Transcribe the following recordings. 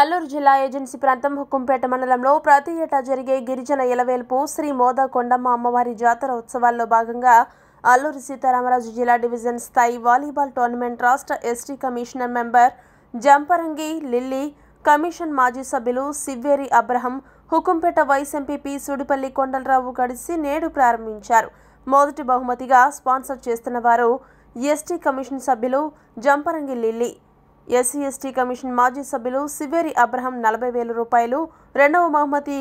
అల్లూరు జిల్లా ఏజెన్సీ ప్రాంతం హుక్కుంపేట మండలంలో ప్రతి ఏటా జరిగే గిరిజన ఎలవేల్పు శ్రీ మోద కొండమ్మ అమ్మవారి జాతర ఉత్సవాల్లో భాగంగా అల్లూరు సీతారామరాజు జిల్లా డివిజన్ స్థాయి వాలీబాల్ టోర్నమెంట్ రాష్ట్ర ST commissioner member Jamparangi Lilly commission మాజీ సభ్యులు Sivveri Abraham Hukumpeta vice MPP Sudipalli Kondalarao కలిసి నేడు ప్రారంభించారు మొదటి బహుమతిగా స్పాన్సర్ చేస్తున్న వారు ఎస్టీ కమిషన్ సభ్యులు Jamparangi Lilly SC ST commission మాజీ సభ్యులు సివేరి అబ్రహం నలభై వేల రూపాయలు రెండవ బహుమతి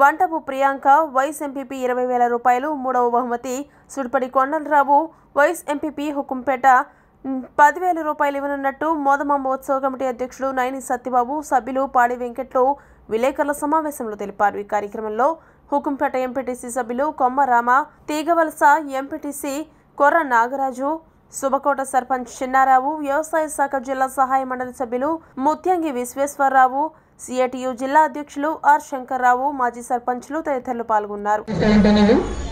వంటపు ప్రియాంక వైస్ ఎంపీపీ ఇరవై వేల రూపాయలు మూడవ బహుమతి సుడిపడి కొండలరావు వైస్ ఎంపీపీ హుకుంపేట పదివేల రూపాయలు ఇవ్వనున్నట్టు మోదమ మహోత్సవ కమిటీ అధ్యక్షుడు నయని సత్యబాబు సభ్యులు పాడి వెంకట్లు విలేకరుల సమావేశంలో తెలిపారు ఈ కార్యక్రమంలో హుకుంపేట ఎంపీటీసీ సభ్యులు కొమ్మరామ తీగవలస ఎంపీటీసీ కొర్ర నాగరాజు సుబకోట సర్పంచ్ చిన్నారావు వ్యవసాయ శాఖ జిల్లా సహాయ మండలి సభ్యులు ముత్యంగి విశ్వేశ్వరరావు సిఐటియు జిల్లా అధ్యక్షులు ఆర్ శంకర్రావు మాజీ సర్పంచ్లు తదితరులు పాల్గొన్నారు